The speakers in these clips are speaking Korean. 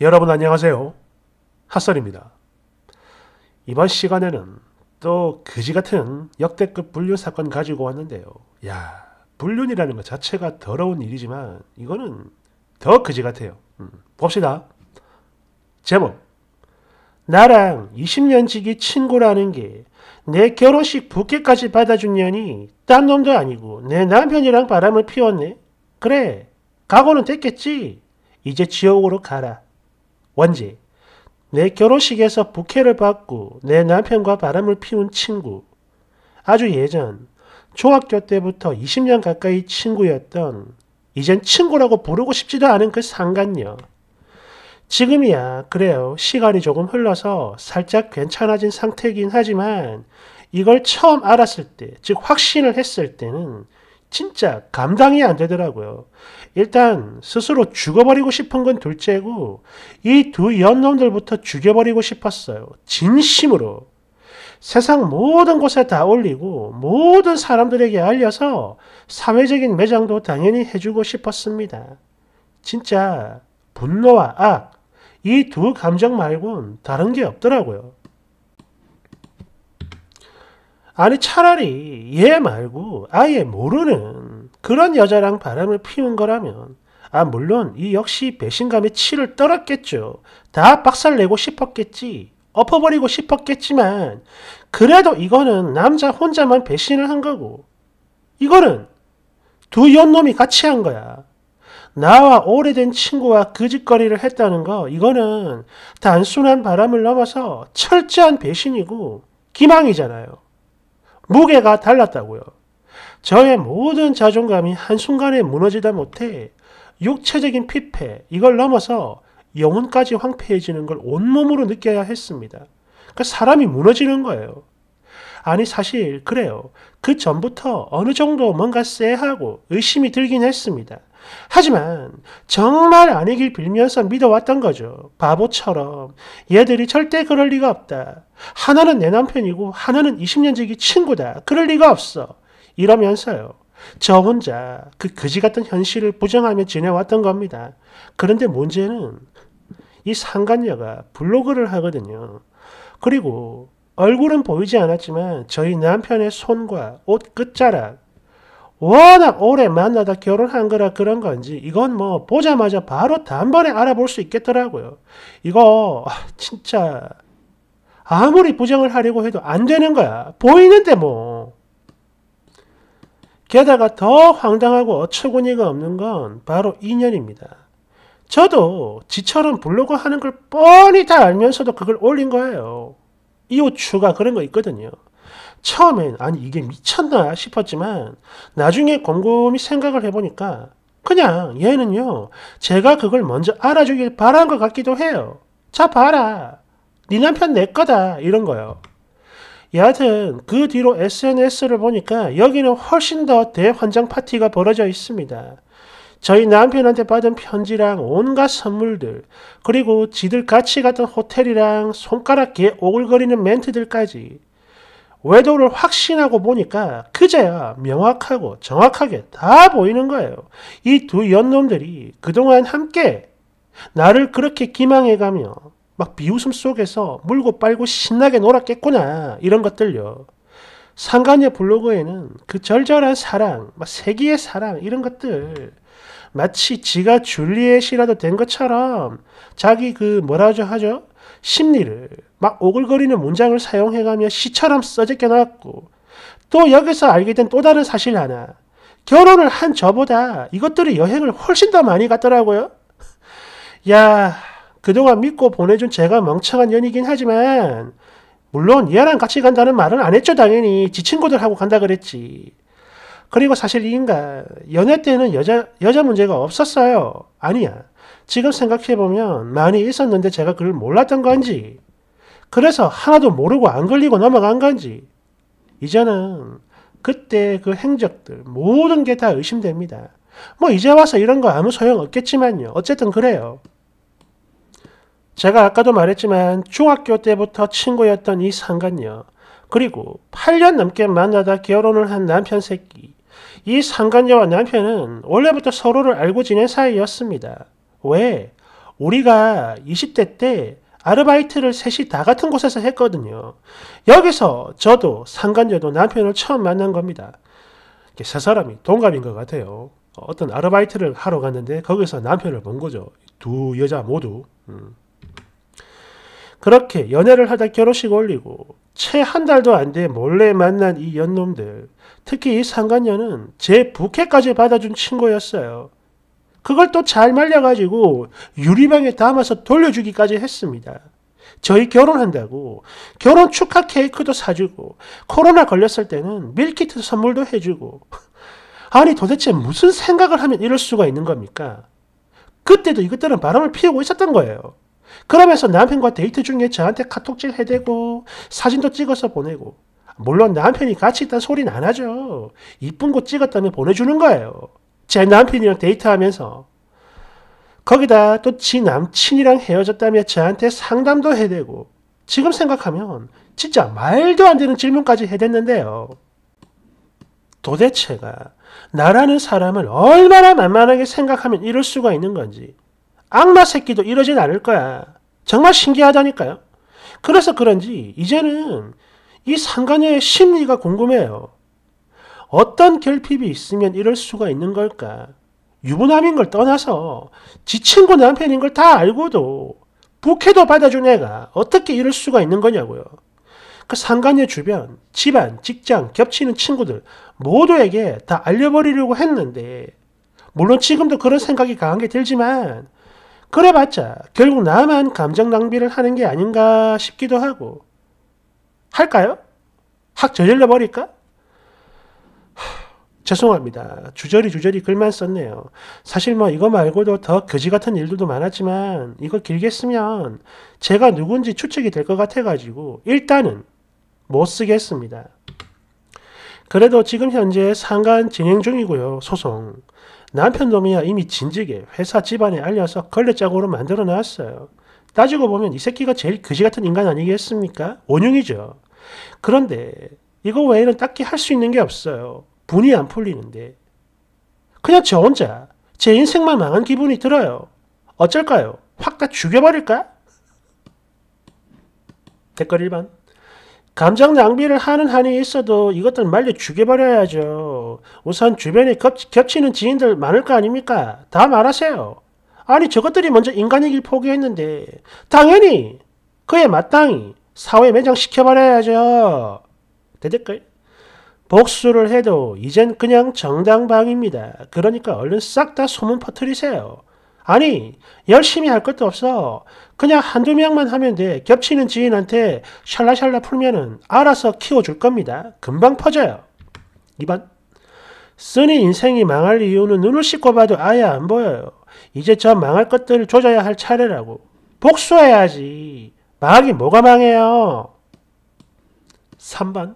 여러분 안녕하세요. 핫설입니다. 이번 시간에는 또 그지같은 역대급 불륜 사건 가지고 왔는데요. 야 불륜이라는 것 자체가 더러운 일이지만 이거는 더 그지같아요. 음, 봅시다. 제목 나랑 20년 지기 친구라는 게 내 결혼식 부케까지 받아준 년이 딴 놈도 아니고 내 남편이랑 바람을 피웠네. 그래, 각오는 됐겠지. 이제 지옥으로 가라. 원지. 내 결혼식에서 부케를 받고 내 남편과 바람을 피운 친구. 아주 예전 중학교 때부터 20년 가까이 친구였던 이젠 친구라고 부르고 싶지도 않은 그 상간녀. 지금이야 그래요. 시간이 조금 흘러서 살짝 괜찮아진 상태긴 이 하지만 이걸 처음 알았을 때, 즉 확신을 했을 때는 진짜 감당이 안 되더라고요. 일단 스스로 죽어버리고 싶은 건 둘째고 이 두 연놈들부터 죽여버리고 싶었어요. 진심으로 세상 모든 곳에 다 올리고 모든 사람들에게 알려서 사회적인 매장도 당연히 해주고 싶었습니다. 진짜 분노와 악, 이 두 감정 말곤 다른 게 없더라고요. 아니 차라리 얘 말고 아예 모르는 그런 여자랑 바람을 피운 거라면 아 물론 이 역시 배신감에 치를 떨었겠죠. 다 박살내고 싶었겠지. 엎어버리고 싶었겠지만 그래도 이거는 남자 혼자만 배신을 한 거고 이거는 두 연놈이 같이 한 거야. 나와 오래된 친구와 그짓거리를 했다는 거 이거는 단순한 바람을 넘어서 철저한 배신이고 기망이잖아요. 무게가 달랐다고요. 저의 모든 자존감이 한순간에 무너지다 못해 육체적인 피폐, 이걸 넘어서 영혼까지 황폐해지는 걸 온몸으로 느껴야 했습니다. 그 사람이 무너지는 거예요. 아니, 사실, 그래요. 그 전부터 어느 정도 뭔가 쎄하고 의심이 들긴 했습니다. 하지만, 정말 아니길 빌면서 믿어왔던 거죠. 바보처럼. 얘들이 절대 그럴 리가 없다. 하나는 내 남편이고, 하나는 20년 지기 친구다. 그럴 리가 없어. 이러면서요. 저 혼자 그 거지 같은 현실을 부정하며 지내왔던 겁니다. 그런데 문제는 이 상간녀가 블로그를 하거든요. 그리고 얼굴은 보이지 않았지만 저희 남편의 손과 옷 끝자락 워낙 오래 만나다 결혼한 거라 그런 건지 이건 뭐 보자마자 바로 단번에 알아볼 수 있겠더라고요. 이거 아, 진짜 아무리 부정을 하려고 해도 안 되는 거야. 보이는데 뭐. 게다가 더 황당하고 어처구니가 없는 건 바로 인연입니다. 저도 지처럼 블로그 하는 걸 뻔히 다 알면서도 그걸 올린 거예요. 이웃추가 그런 거 있거든요. 처음엔 아니 이게 미쳤나 싶었지만 나중에 곰곰이 생각을 해보니까 그냥 얘는요 제가 그걸 먼저 알아주길 바란 것 같기도 해요. 자 봐라 네 남편 내 거다 이런 거요. 여하튼 그 뒤로 SNS를 보니까 여기는 훨씬 더 대환장 파티가 벌어져 있습니다. 저희 남편한테 받은 편지랑 온갖 선물들, 그리고 지들 같이 갔던 호텔이랑 손가락 개 오글거리는 멘트들까지 외도를 확신하고 보니까 그제야 명확하고 정확하게 다 보이는 거예요. 이 두 연놈들이 그동안 함께 나를 그렇게 기망해가며 막 비웃음 속에서 물고 빨고 신나게 놀았겠구나 이런 것들요. 상간의 블로그에는 그 절절한 사랑, 막 세기의 사랑 이런 것들 마치 지가 줄리엣이라도 된 것처럼 자기 그 뭐라죠 하죠? 심리를 막 오글거리는 문장을 사용해가며 시처럼 써제껴 놨고 또 여기서 알게 된 또 다른 사실 하나 결혼을 한 저보다 이것들이 여행을 훨씬 더 많이 갔더라고요. 야 그동안 믿고 보내준 제가 멍청한 년이긴 하지만 물론 얘랑 같이 간다는 말은 안 했죠 당연히 지 친구들하고 간다 그랬지. 그리고 사실 이 인간 연애 때는 여자 여자 문제가 없었어요. 아니야. 지금 생각해보면 많이 있었는데 제가 그걸 몰랐던 건지 그래서 하나도 모르고 안 걸리고 넘어간 건지 이제는 그때 그 행적들 모든 게 다 의심됩니다. 뭐 이제 와서 이런 거 아무 소용 없겠지만요. 어쨌든 그래요. 제가 아까도 말했지만 중학교 때부터 친구였던 이 상간녀 그리고 8년 넘게 만나다 결혼을 한 남편 새끼 이 상간녀와 남편은 원래부터 서로를 알고 지낸 사이였습니다. 왜? 우리가 20대 때 아르바이트를 셋이 다 같은 곳에서 했거든요. 여기서 저도 상간녀도 남편을 처음 만난 겁니다. 세 사람이 동갑인 것 같아요. 어떤 아르바이트를 하러 갔는데 거기서 남편을 본 거죠. 두 여자 모두. 음. 그렇게 연애를 하다 결혼식 올리고 채 한 달도 안 돼 몰래 만난 이 연놈들 특히 이 상간녀는 제 부캐까지 받아준 친구였어요. 그걸 또 잘 말려가지고 유리병에 담아서 돌려주기까지 했습니다. 저희 결혼한다고 결혼 축하 케이크도 사주고 코로나 걸렸을 때는 밀키트 선물도 해주고 아니 도대체 무슨 생각을 하면 이럴 수가 있는 겁니까? 그때도 이것들은 바람을 피우고 있었던 거예요. 그러면서 남편과 데이트 중에 저한테 카톡질 해대고 사진도 찍어서 보내고 물론 남편이 같이 있다 소리는 안 하죠. 이쁜 곳 찍었다면 보내주는 거예요. 제 남편이랑 데이트하면서 거기다 또 지 남친이랑 헤어졌다며 저한테 상담도 해대고 지금 생각하면 진짜 말도 안 되는 질문까지 해댔는데요. 도대체가 나라는 사람을 얼마나 만만하게 생각하면 이럴 수가 있는 건지 악마 새끼도 이러진 않을 거야. 정말 신기하다니까요. 그래서 그런지 이제는 이상관녀의 심리가 궁금해요. 어떤 결핍이 있으면 이럴 수가 있는 걸까? 유부남인 걸 떠나서 지 친구 남편인 걸 다 알고도 부캐도 받아준 애가 어떻게 이럴 수가 있는 거냐고요. 그상관녀 주변, 집안, 직장, 겹치는 친구들 모두에게 다 알려버리려고 했는데 물론 지금도 그런 생각이 강하게 들지만 그래봤자 결국 나만 감정 낭비를 하는 게 아닌가 싶기도 하고 할까요? 확 저질러 버릴까? 죄송합니다. 주저리 주저리 글만 썼네요. 사실 뭐 이거 말고도 더 거지 같은 일들도 많았지만 이거 길게 쓰면 제가 누군지 추측이 될 것 같아가지고 일단은 못 쓰겠습니다. 그래도 지금 현재 상관 진행 중이고요. 소송. 남편 놈이야 이미 진즉에 회사 집안에 알려서 걸레짝으로 만들어 놨어요. 따지고 보면 이 새끼가 제일 그지 같은 인간 아니겠습니까? 원흉이죠. 그런데 이거 외에는 딱히 할 수 있는 게 없어요. 분이 안 풀리는데. 그냥 저 혼자 제 인생만 망한 기분이 들어요. 어쩔까요? 확 다 죽여버릴까? 댓글 1번. 감정 낭비를 하는 한이 있어도 이것들 말려 죽여버려야죠. 우선 주변에 겹치는 지인들 많을 거 아닙니까? 다 말하세요. 아니 저것들이 먼저 인간이길 포기했는데 당연히 그에 마땅히 사회 매장시켜버려야죠. 대댓글 복수를 해도 이젠 그냥 정당방입니다. 그러니까 얼른 싹 다 소문 퍼뜨리세요. 아니 열심히 할 것도 없어. 그냥 한두 명만 하면 돼. 겹치는 지인한테 샬라샬라 풀면은 알아서 키워줄 겁니다. 금방 퍼져요. 2번. 쓰니 인생이 망할 이유는 눈을 씻고 봐도 아예 안 보여요. 이제 저 망할 것들을 조져야 할 차례라고. 복수해야지. 망하긴 뭐가 망해요? 3번.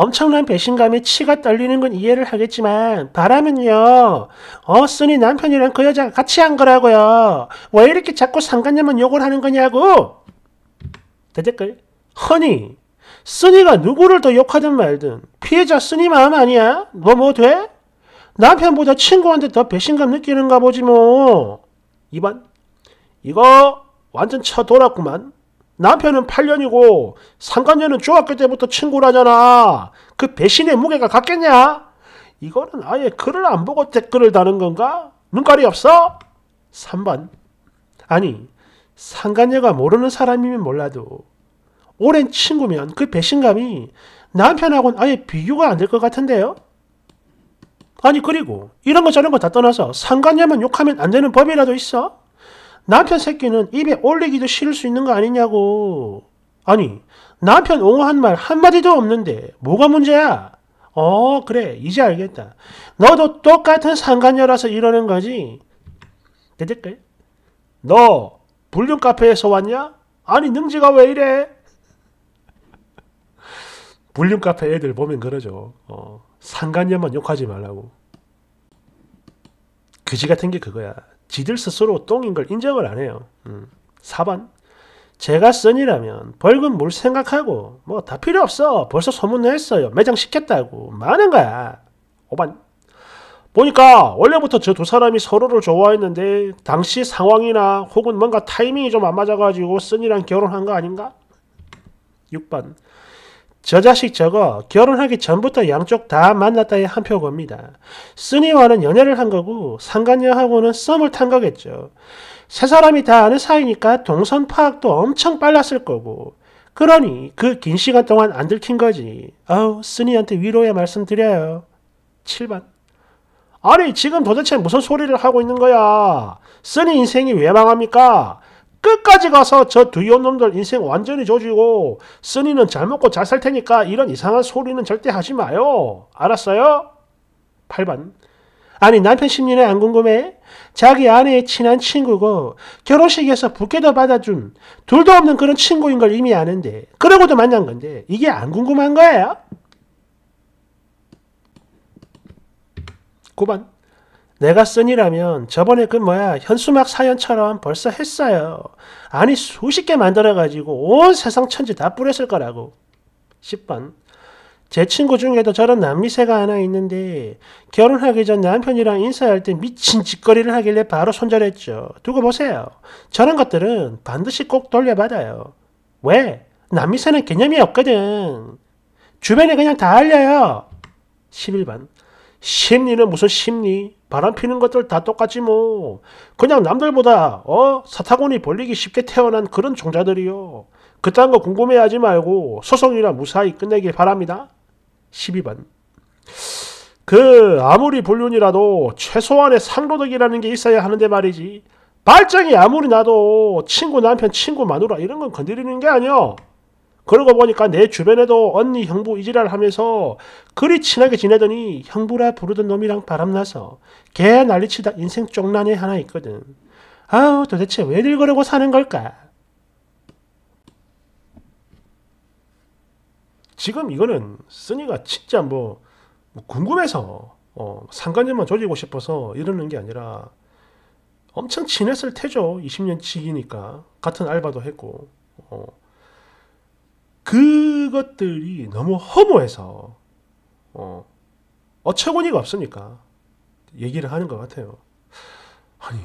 엄청난 배신감에 치가 떨리는 건 이해를 하겠지만 바람은요. 어순이 남편이랑 그 여자가 같이 한 거라고요. 왜 이렇게 자꾸 상관녀만 욕을 하는 거냐고. 대댓글 허니 쓰니가 누구를 더 욕하든 말든 피해자 쓰니 마음 아니야? 뭐뭐 뭐 돼? 남편보다 친구한테 더 배신감 느끼는가 보지 뭐. 2번 이거 완전 쳐돌았구만. 남편은 8년이고 상간녀는 중학교 때부터 친구라잖아. 그 배신의 무게가 같겠냐? 이거는 아예 글을 안 보고 댓글을 다는 건가? 눈깔이 없어? 3번 아니 상간녀가 모르는 사람이면 몰라도 오랜 친구면 그 배신감이 남편하고는 아예 비교가 안 될 것 같은데요? 아니 그리고 이런 거 저런 거 다 떠나서 상관녀만 욕하면 안 되는 법이라도 있어? 남편 새끼는 입에 올리기도 싫을 수 있는 거 아니냐고. 아니, 남편 옹호한 말 한마디도 없는데 뭐가 문제야? 어, 그래. 이제 알겠다. 너도 똑같은 상간녀라서 이러는 거지. 대댓글. 너 불륜 카페에서 왔냐? 아니, 능지가 왜 이래? 불륜 카페 애들 보면 그러죠. 어, 상간녀만 욕하지 말라고. 그지 같은 게 그거야. 지들 스스로 똥인 걸 인정을 안 해요. 음. 4번. 제가 쓴이라면 벌금 뭘 생각하고 뭐 다 필요 없어. 벌써 소문냈어요. 매장 시켰다고. 많은 거야. 5번. 보니까 원래부터 저 두 사람이 서로를 좋아했는데 당시 상황이나 혹은 뭔가 타이밍이 좀 안 맞아가지고 쓴이랑 결혼한 거 아닌가? 6번. 저 자식 저거 결혼하기 전부터 양쪽 다 만났다의 한 표겁니다. 쓰니와는 연애를 한 거고 상간녀하고는 썸을 탄 거겠죠. 세 사람이 다 아는 사이니까 동선 파악도 엄청 빨랐을 거고 그러니 그 긴 시간 동안 안 들킨 거지. 아우 쓰니한테 위로의 말씀 드려요. 7번 아니 지금 도대체 무슨 소리를 하고 있는 거야. 쓰니 인생이 왜 망합니까? 끝까지 가서 저 두려운 놈들 인생 완전히 조지고 쓰니는 잘 먹고 잘 살 테니까 이런 이상한 소리는 절대 하지 마요. 알았어요? 8번 아니 남편 심리는 안 궁금해? 자기 아내의 친한 친구고 결혼식에서 부케도 받아준 둘도 없는 그런 친구인 걸 이미 아는데 그러고도 만난 건데 이게 안 궁금한 거예요? 9번 내가 쓴이라면 저번에 그 뭐야 현수막 사연처럼 벌써 했어요. 아니 수십 개 만들어가지고 온 세상 천지 다 뿌렸을 거라고. 10번 제 친구 중에도 저런 남미새가 하나 있는데 결혼하기 전 남편이랑 인사할 때 미친 짓거리를 하길래 바로 손절했죠. 두고 보세요. 저런 것들은 반드시 꼭 돌려받아요. 왜? 남미새는 개념이 없거든. 주변에 그냥 다 알려요. 11번 심리는 무슨 심리? 바람 피는 것들 다 똑같지 뭐. 그냥 남들보다 어 사타구니 벌리기 쉽게 태어난 그런 종자들이요. 그딴 거 궁금해하지 말고 소송이나 무사히 끝내길 바랍니다. 12번 그 아무리 불륜이라도 최소한의 상도덕이라는 게 있어야 하는데 말이지. 발정이 아무리 나도 친구 남편 친구 마누라 이런 건 건드리는 게 아니여. 그러고 보니까 내 주변에도 언니 형부 이지랄 하면서 그리 친하게 지내더니 형부라 부르던 놈이랑 바람나서 개 난리치다 인생 쪽난에 하나 있거든. 아우 도대체 왜들 그러고 사는 걸까? 지금 이거는 쓰니가 진짜 뭐, 뭐 궁금해서 어, 상관념만 조지고 싶어서 이러는 게 아니라 엄청 친했을 테죠. 20년 치기니까 같은 알바도 했고 어. 그것들이 너무 허무해서 어, 어처구니가 없으니까 얘기를 하는 것 같아요. 아니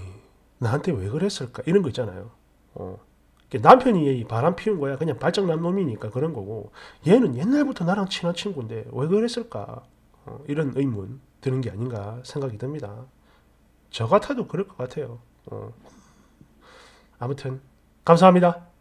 나한테 왜 그랬을까 이런 거 있잖아요. 어, 남편이 바람 피운 거야 그냥 발정난 놈이니까 그런 거고 얘는 옛날부터 나랑 친한 친구인데 왜 그랬을까 어, 이런 의문 드는 게 아닌가 생각이 듭니다. 저 같아도 그럴 것 같아요. 어. 아무튼 감사합니다.